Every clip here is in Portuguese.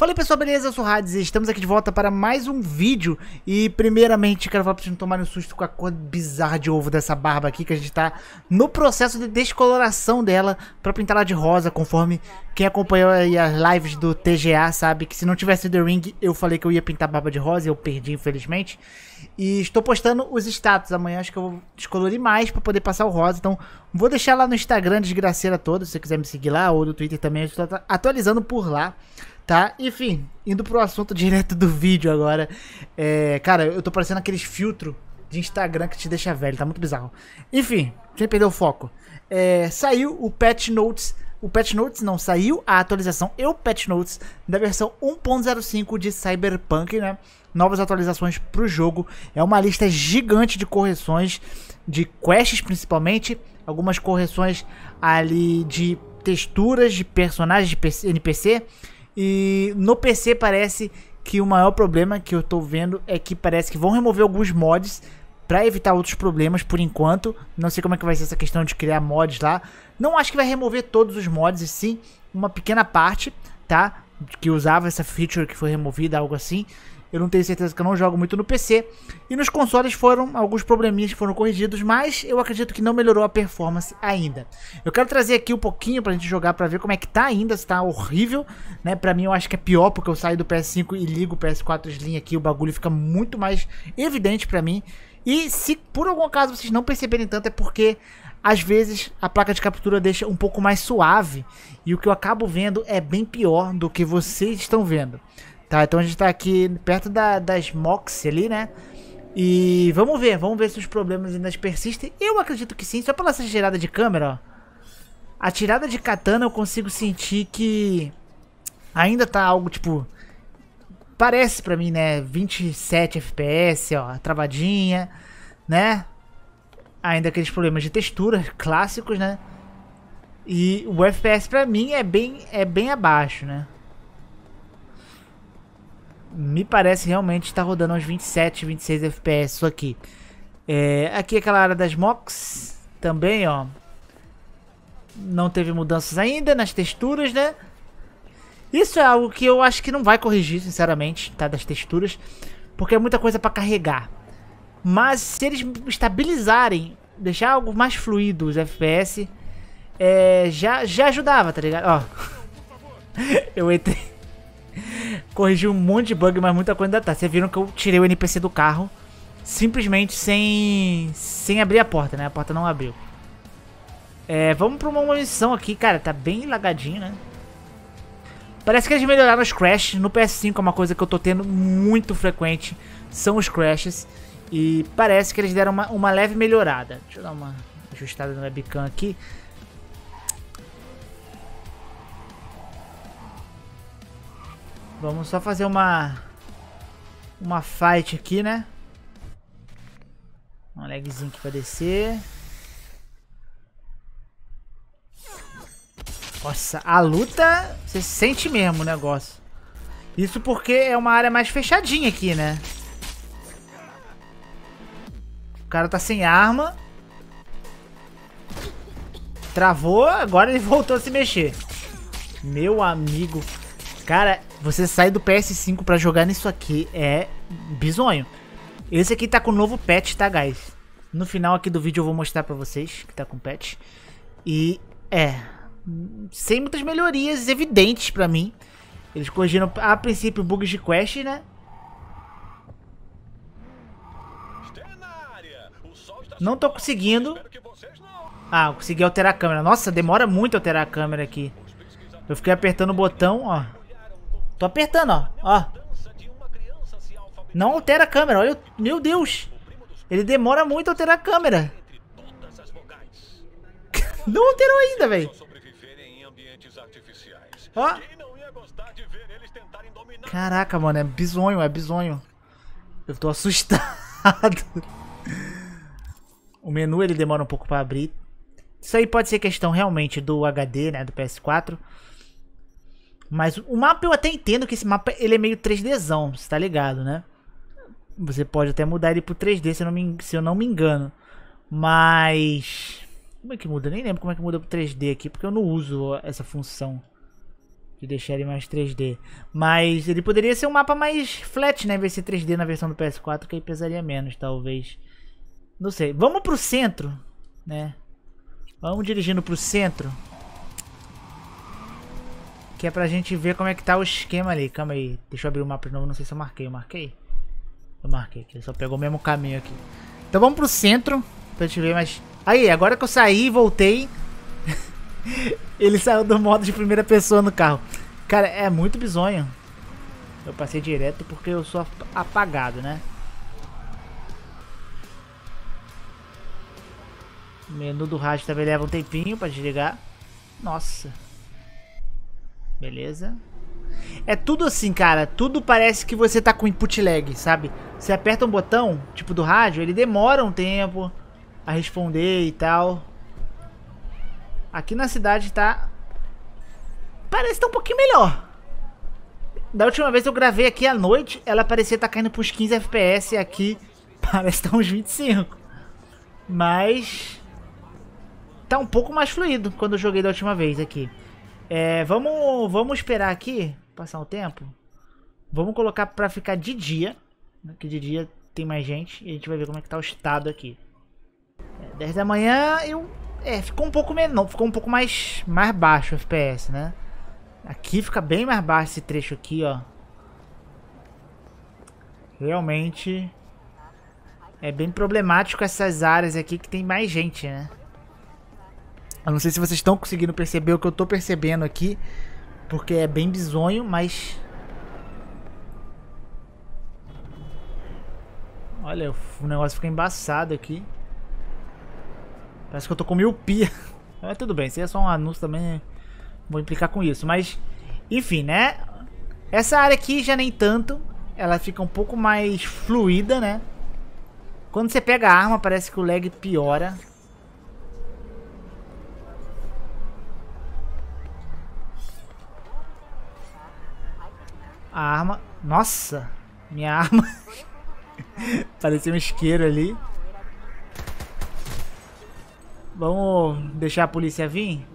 Fala aí, pessoal, beleza? Eu sou o Hades e estamos aqui de volta para mais um vídeo. E primeiramente quero falar pra vocês não tomarem um susto com a cor bizarra de ovo dessa barba aqui, que a gente tá no processo de descoloração dela pra pintar ela de rosa, conforme quem acompanhou aí as lives do TGA sabe que se não tivesse The Ring, eu falei que eu ia pintar a barba de rosa e eu perdi, infelizmente. E estou postando os status. Amanhã acho que eu vou descolorir mais pra poder passar o rosa. Então vou deixar lá no Instagram, desgraceira toda, se você quiser me seguir lá, ou no Twitter também, eu estou atualizando por lá. Tá? Enfim, indo pro assunto direto do vídeo agora. É, cara, eu tô parecendo aqueles filtros de Instagram que te deixa velho, tá muito bizarro. Enfim, quem perdeu o foco. É, saiu o Patch Notes. O Patch Notes não saiu a atualização e o Patch Notes da versão 1.05 de Cyberpunk, né? Novas atualizações pro jogo. É uma lista gigante de correções, de quests principalmente. Algumas correções ali de texturas de personagens de NPC e no PC parece que o maior problema que eu tô vendo é que parece que vão remover alguns mods para evitar outros problemas por enquanto. Não sei como é que vai ser essa questão de criar mods lá. Não acho que vai remover todos os mods, e sim uma pequena parte, tá? Que usava essa feature que foi removida, algo assim eu não tenho certeza que eu não jogo muito no PC. E nos consoles foram alguns probleminhas que foram corrigidos, mas eu acredito que não melhorou a performance ainda. Eu quero trazer aqui um pouquinho pra gente jogar pra ver como é que tá ainda, se tá horrível, né? Pra mim eu acho que é pior porque eu saio do PS5 e ligo o PS4 Slim aqui, o bagulho fica muito mais evidente pra mim. E se por algum caso vocês não perceberem tanto é porque às vezes a placa de captura deixa um pouco mais suave e o que eu acabo vendo é bem pior do que vocês estão vendo. Tá, então a gente tá aqui perto da, das MOX ali, né? E vamos ver, vamos ver se os problemas ainda persistem. Eu acredito que sim, só pela essa tirada de câmera, ó. A tirada de katana eu consigo sentir que ainda tá algo tipo. Parece pra mim, né? 27 FPS, ó, travadinha, né? Ainda aqueles problemas de textura clássicos, né? E o FPS pra mim é bem, é bem abaixo, né? me parece realmente estar tá rodando aos 27, 26 FPS isso aqui. É, aqui é aquela área das mocks também, ó. Não teve mudanças ainda nas texturas, né? Isso é algo que eu acho que não vai corrigir, sinceramente, tá? Das texturas. Porque é muita coisa para carregar. Mas se eles estabilizarem, deixar algo mais fluido os FPS, é, já, já ajudava, tá ligado? Ó, eu entrei corrigi um monte de bug, mas muita coisa ainda tá. Vocês viram que eu tirei o NPC do carro, simplesmente sem, sem abrir a porta, né? A porta não abriu. É, vamos pra uma missão aqui, cara, tá bem lagadinho, né? Parece que eles melhoraram os crashes. No PS5 é uma coisa que eu tô tendo muito frequente, são os crashes. E parece que eles deram uma, uma leve melhorada. Deixa eu dar uma ajustada no webcam aqui. Vamos só fazer uma... Uma fight aqui, né? Um lagzinho aqui pra descer. Nossa, a luta... Você sente mesmo o negócio. Isso porque é uma área mais fechadinha aqui, né? O cara tá sem arma. Travou, agora ele voltou a se mexer. Meu amigo. Cara, você sair do PS5 para jogar nisso aqui é bizonho. Esse aqui tá com o novo patch, tá, guys? No final aqui do vídeo eu vou mostrar pra vocês que tá com patch. E é... Sem muitas melhorias evidentes pra mim. Eles corrigiram, a princípio, bugs de quest, né? Não tô conseguindo. Ah, consegui alterar a câmera. Nossa, demora muito alterar a câmera aqui. Eu fiquei apertando o botão, ó. Tô apertando, ó. Ó. Não altera a câmera. Olha, o... meu Deus. Ele demora muito a alterar a câmera. não alterou ainda, velho. Ó. Caraca, mano, é bizonho, é bizonho. Eu tô assustado. o menu ele demora um pouco pra abrir. Isso aí pode ser questão realmente do HD, né, do PS4. Mas o mapa eu até entendo que esse mapa ele é meio 3Dzão, você tá ligado, né? Você pode até mudar ele pro 3D, se eu não me, se eu não me engano. Mas... Como é que muda? Nem lembro como é que muda pro 3D aqui, porque eu não uso essa função de deixar ele mais 3D. Mas ele poderia ser um mapa mais flat, né? Em vez de ser 3D na versão do PS4, que aí pesaria menos, talvez. Não sei. Vamos pro centro, né? Vamos dirigindo pro centro. Que é pra gente ver como é que tá o esquema ali. Calma aí, deixa eu abrir o mapa de novo. Não sei se eu marquei. Eu marquei? Eu marquei, ele só pegou o mesmo caminho aqui. Então vamos pro centro, pra gente ver mais... Aí, agora que eu saí e voltei... ele saiu do modo de primeira pessoa no carro. Cara, é muito bizonho. Eu passei direto porque eu sou apagado, né? O menu do rádio também leva um tempinho pra desligar. Nossa. Beleza. É tudo assim, cara. Tudo parece que você tá com input lag, sabe? Você aperta um botão, tipo do rádio, ele demora um tempo a responder e tal. Aqui na cidade tá... Parece que tá um pouquinho melhor. Da última vez eu gravei aqui à noite, ela parecia estar tá caindo pros 15 FPS e aqui parece que tá uns 25. Mas... Tá um pouco mais fluido quando eu joguei da última vez aqui. É, vamos, vamos esperar aqui, passar o um tempo. Vamos colocar pra ficar de dia, né, que de dia tem mais gente, e a gente vai ver como é que tá o estado aqui. É, 10 da manhã, eu... É, ficou um pouco menor, ficou um pouco mais, mais baixo o FPS, né? Aqui fica bem mais baixo esse trecho aqui, ó. Realmente... É bem problemático essas áreas aqui que tem mais gente, né? Eu não sei se vocês estão conseguindo perceber o que eu estou percebendo aqui, porque é bem bizonho, mas... Olha, o negócio fica embaçado aqui. Parece que eu tô com miopia. Mas é, tudo bem, se é só um anúncio também, né? vou implicar com isso. Mas, enfim, né? Essa área aqui já nem tanto. Ela fica um pouco mais fluida, né? Quando você pega a arma, parece que o lag piora. A arma... Nossa! Minha arma... Parecia um isqueiro ali. Vamos deixar a polícia vir?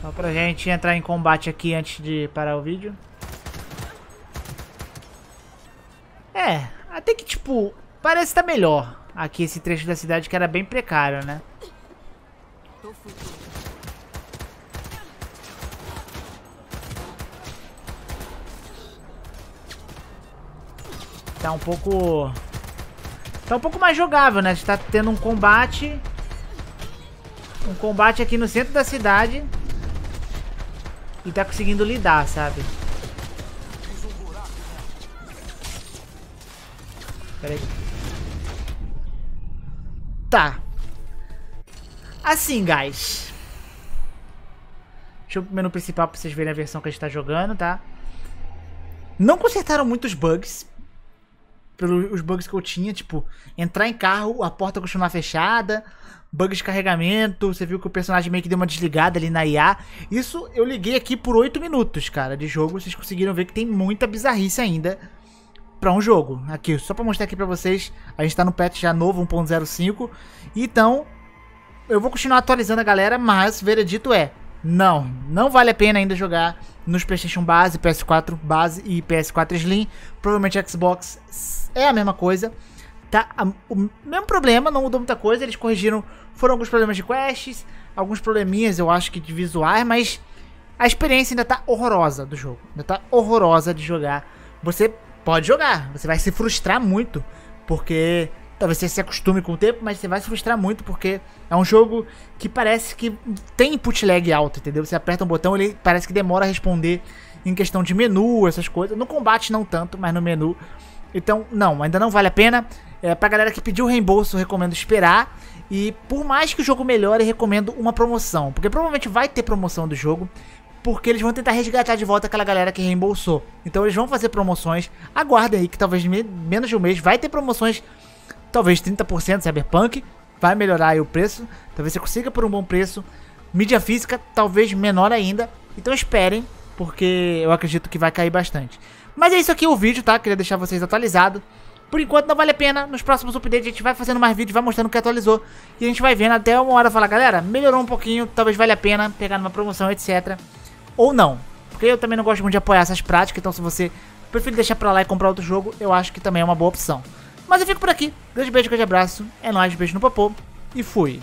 Só pra gente entrar em combate aqui antes de parar o vídeo. É, até que tipo, parece estar tá melhor aqui esse trecho da cidade que era bem precário, né? Tá um pouco... Tá um pouco mais jogável, né? A gente tá tendo um combate. Um combate aqui no centro da cidade. E tá conseguindo lidar, sabe? Pera aí. Tá. Assim, guys. Deixa eu menu principal pra vocês verem a versão que a gente tá jogando, tá? Não consertaram muitos bugs, pelos bugs que eu tinha, tipo, entrar em carro, a porta continuar fechada, bugs de carregamento, você viu que o personagem meio que deu uma desligada ali na IA. Isso eu liguei aqui por 8 minutos, cara, de jogo, vocês conseguiram ver que tem muita bizarrice ainda para um jogo. Aqui, só para mostrar aqui para vocês, a gente tá no patch já novo, 1.05, então eu vou continuar atualizando a galera, mas veredito é, não, não vale a pena ainda jogar nos PlayStation base, PS4 base e PS4 Slim. Provavelmente Xbox é a mesma coisa. Tá o mesmo problema, não mudou muita coisa. Eles corrigiram, foram alguns problemas de quests, alguns probleminhas, eu acho que de visuais, mas a experiência ainda tá horrorosa do jogo. Ainda tá horrorosa de jogar. Você pode jogar, você vai se frustrar muito, porque Talvez você se acostume com o tempo, mas você vai se frustrar muito porque é um jogo que parece que tem input lag alto, entendeu? Você aperta um botão, ele parece que demora a responder em questão de menu, essas coisas. No combate não tanto, mas no menu. Então, não, ainda não vale a pena. É, pra galera que pediu reembolso, recomendo esperar. E por mais que o jogo melhore, recomendo uma promoção. Porque provavelmente vai ter promoção do jogo. Porque eles vão tentar resgatar de volta aquela galera que reembolsou. Então eles vão fazer promoções. Aguardem aí que talvez menos de um mês vai ter promoções talvez 30% Cyberpunk, vai melhorar o preço, talvez você consiga por um bom preço. Mídia física, talvez menor ainda, então esperem, porque eu acredito que vai cair bastante. Mas é isso aqui o vídeo, tá? Queria deixar vocês atualizados. Por enquanto não vale a pena, nos próximos updates a gente vai fazendo mais vídeos, vai mostrando o que atualizou. E a gente vai vendo até uma hora falar, galera, melhorou um pouquinho, talvez valha a pena pegar numa promoção, etc. Ou não, porque eu também não gosto muito de apoiar essas práticas, então se você prefere deixar pra lá e comprar outro jogo, eu acho que também é uma boa opção. Mas eu fico por aqui. Grande beijo, grande abraço. É nóis, beijo no popô. E fui.